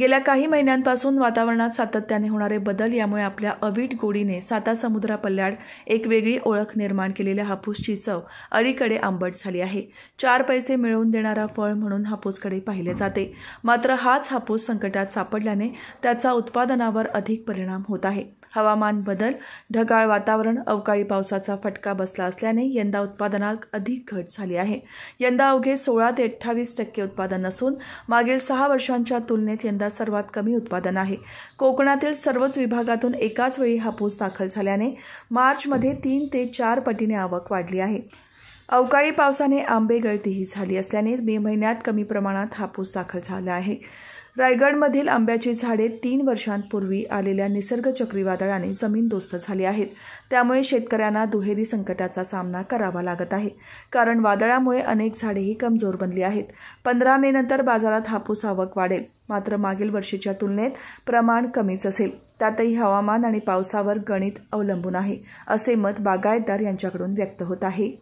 गेल्या काही महिन्यांपासून वातावरणात सातत्याने होणारे बदल यामुळे आपल्या अवीट गोडीने साता समुद्रा पल्ल्याड एक वेगळी ओळख निर्माण केलेल्या हापूसची चव अलीकडे आंबट झाली आहे चार पैसे मिळवून देणारा फळ म्हणून हापूसकडे पाहिले जाते मात्र हाच हापूस संकटात सापडल्याने त्याचा उत्पादनावर अधिक परिणाम होत आहे हवामान बदल ढगाळ वातावरण अवकाळी पावसाचा फटका बसला असल्याने यंदा उत्पादनात अधिक घट झाली आहे यंदा अवघे सोळा ते अठ्ठावीस टक्के उत्पादन असून मागील सहा वर्षांच्या तुलनेत यंदा सर्वात कमी उत्पादन आहे कोकणातील सर्वच विभागातून एकाच वेळी हापूस दाखल झाल्याने मार्चमध्ये तीन ते चार पटीने आवक वाढली आहे अवकाळी पावसाने आंबे गळतीही झाली असल्याने मे महिन्यात कमी प्रमाणात हापूस दाखल झाला आहे रायगडमधील आंब्याची झाडे तीन वर्षांपूर्वी आलेल्या निसर्ग चक्रीवादळाने दोस्त झाली आहेत त्यामुळे शेतकऱ्यांना दुहेरी संकटाचा सामना करावा लागत आहे कारण वादळामुळे अनेक झाडेही कमजोर बनली आहेत पंधरा मे नंतर बाजारात हापूस आवक वाढेल मात्र मागील वर्षीच्या तुलनेत प्रमाण कमीच असेल त्यातही हवामान आणि पावसावर गणित अवलंबून आहे असे मत बागायतदार यांच्याकडून व्यक्त होत आहे